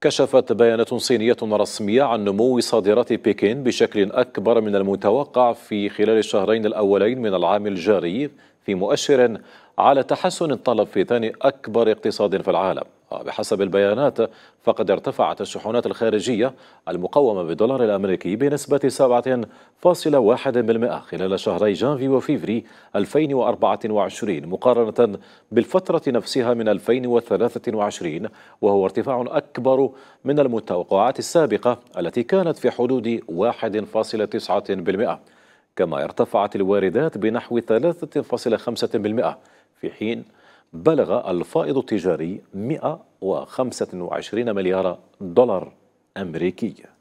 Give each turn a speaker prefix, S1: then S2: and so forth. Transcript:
S1: كشفت بيانات صينية رسمية عن نمو صادرات بكين بشكل أكبر من المتوقع في خلال الشهرين الأولين من العام الجاري في مؤشر على تحسن الطلب في ثاني أكبر اقتصاد في العالم وبحسب البيانات فقد ارتفعت الشحونات الخارجية المقومة بالدولار الأمريكي بنسبة 7.1% خلال شهري جانفي وفيفري 2024 مقارنة بالفترة نفسها من 2023 وهو ارتفاع أكبر من المتوقعات السابقة التي كانت في حدود 1.9% كما ارتفعت الواردات بنحو 3.5% في حين بلغ الفائض التجاري 125 مليار دولار أمريكي